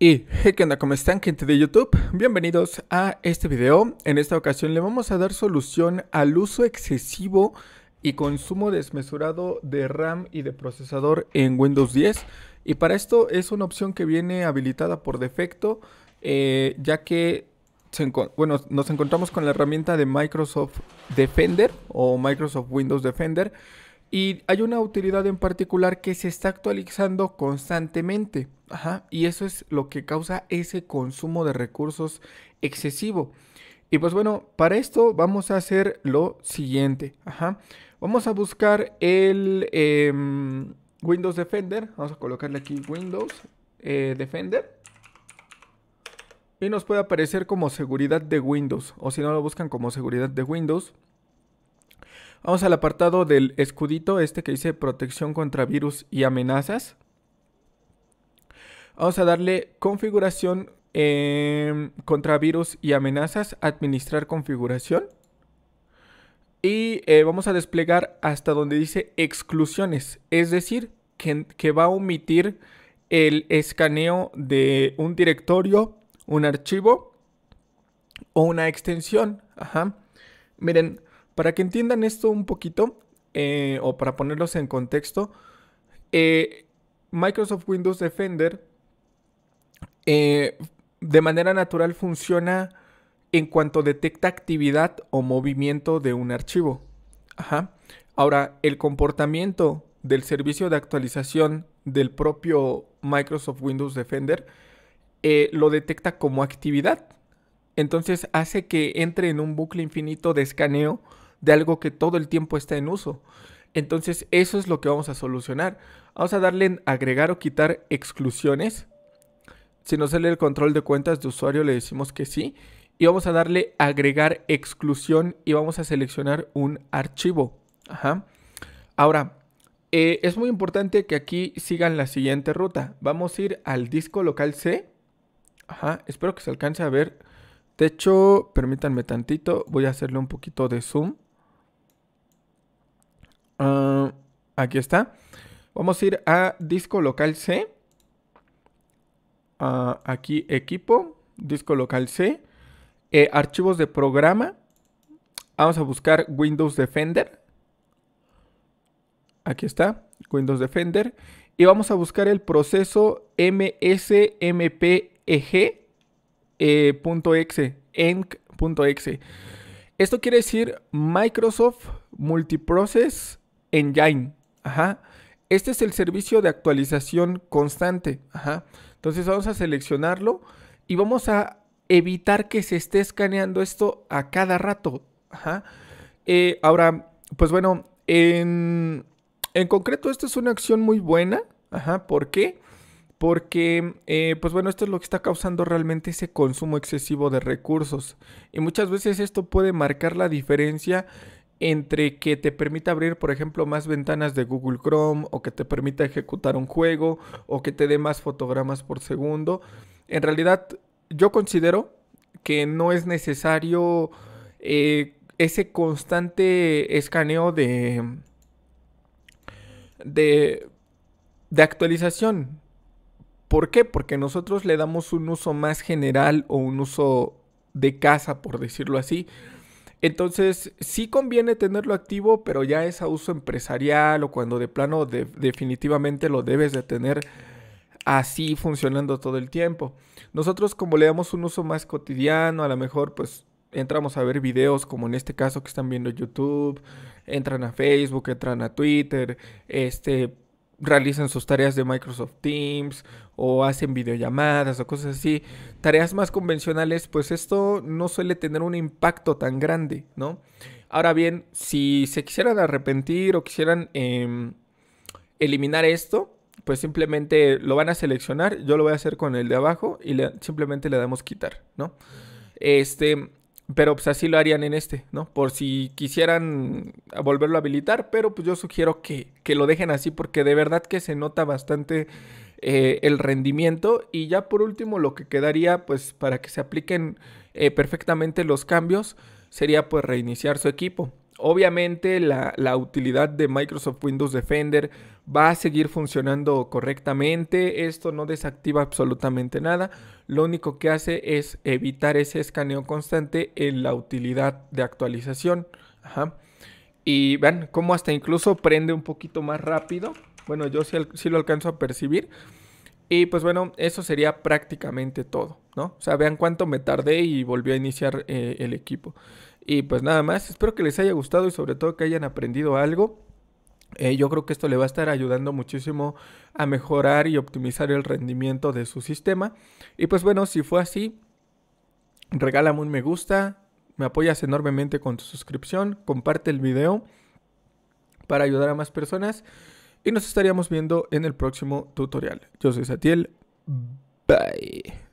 Y hey, ¿qué onda? ¿Cómo están gente de YouTube? Bienvenidos a este video. En esta ocasión le vamos a dar solución al uso excesivo y consumo desmesurado de RAM y de procesador en Windows 10. Y para esto es una opción que viene habilitada por defecto, eh, ya que bueno, nos encontramos con la herramienta de Microsoft Defender o Microsoft Windows Defender. Y hay una utilidad en particular que se está actualizando constantemente. Ajá, y eso es lo que causa ese consumo de recursos excesivo. Y pues bueno, para esto vamos a hacer lo siguiente. Ajá. Vamos a buscar el em, Windows Defender. Vamos a colocarle aquí Windows eh, Defender. Y nos puede aparecer como seguridad de Windows. O si no lo buscan como seguridad de Windows. Vamos al apartado del escudito, este que dice protección contra virus y amenazas. Vamos a darle configuración em, contra virus y amenazas, administrar configuración. Y eh, vamos a desplegar hasta donde dice exclusiones, es decir, que, que va a omitir el escaneo de un directorio, un archivo o una extensión. Ajá. Miren, para que entiendan esto un poquito, eh, o para ponerlos en contexto, eh, Microsoft Windows Defender eh, de manera natural funciona en cuanto detecta actividad o movimiento de un archivo. Ahora, el comportamiento del servicio de actualización del propio Microsoft Windows Defender lo detecta como actividad. Entonces hace que entre en un bucle infinito de escaneo de algo que todo el tiempo está en uso. Entonces eso es lo que vamos a solucionar. Vamos a darle en agregar o quitar exclusiones. Si nos sale el control de cuentas de usuario le decimos que sí. Y vamos a darle agregar exclusión y vamos a seleccionar un archivo. Ahora, eh, es muy importante que aquí sigan la siguiente ruta. Vamos a ir al disco local C. Ajá, espero que se alcance a ver. De hecho, permítanme tantito, voy a hacerle un poquito de zoom. Ah, aquí está. Vamos a ir a disco local C. Ah, aquí equipo, disco local C. Eh, archivos de programa. Vamos a buscar Windows Defender. Aquí está, Windows Defender. Y vamos a buscar el proceso msmpeg.exe. Eh, Esto quiere decir Microsoft Multiprocess Engine. Ajá. Este es el servicio de actualización constante. Ajá. Entonces vamos a seleccionarlo y vamos a evitar que se esté escaneando esto a cada rato. Ajá. Eh, ahora, pues bueno, en, concreto esta es una acción muy buena. Ajá. ¿Por qué? Porque, eh, pues bueno, esto es lo que está causando realmente ese consumo excesivo de recursos. Y muchas veces esto puede marcar la diferencia entre que te permita abrir, por ejemplo, más ventanas de Google Chrome o que te permita ejecutar un juego o que te dé más fotogramas por segundo. En realidad, yo considero que no es necesario eh, ese constante escaneo de, de, de actualización. ¿Por qué? Porque nosotros le damos un uso más general o un uso de casa, por decirlo así entonces, sí conviene tenerlo activo, pero ya es a uso empresarial o cuando de plano definitivamente lo debes de tener así funcionando todo el tiempo. Nosotros como le damos un uso más cotidiano, a lo mejor pues entramos a ver videos como en este caso que están viendo YouTube, entran a Facebook, entran a Twitter, este realizan sus tareas de Microsoft Teams o hacen videollamadas o cosas así, tareas más convencionales, pues esto no suele tener un impacto tan grande, ¿no? Ahora bien, si se quisieran arrepentir o quisieran em, eliminar esto, pues simplemente lo van a seleccionar, yo lo voy a hacer con el de abajo y simplemente le damos quitar, ¿no? Este, pero pues así lo harían en este, ¿no? Por si quisieran volverlo a habilitar, pero pues yo sugiero que, lo dejen así porque de verdad que se nota bastante eh, el rendimiento. Y ya por último lo que quedaría pues para que se apliquen eh, perfectamente los cambios sería pues reiniciar su equipo. Obviamente la, utilidad de Microsoft Windows Defender va a seguir funcionando correctamente. Esto no desactiva absolutamente nada. Lo único que hace es evitar ese escaneo constante en la utilidad de actualización. Y vean cómo hasta incluso prende un poquito más rápido. Bueno, yo sí, lo alcanzo a percibir. Y pues bueno, eso sería prácticamente todo, ¿no? O sea, vean cuánto me tardé y volvió a iniciar eh, el equipo. Y pues nada más, espero que les haya gustado y sobre todo que hayan aprendido algo. Eh, yo creo que esto le va a estar ayudando muchísimo a mejorar y optimizar el rendimiento de su sistema. Y pues bueno, si fue así, regálame un me gusta, me apoyas enormemente con tu suscripción, comparte el video para ayudar a más personas y nos estaríamos viendo en el próximo tutorial. Yo soy Satiel, bye.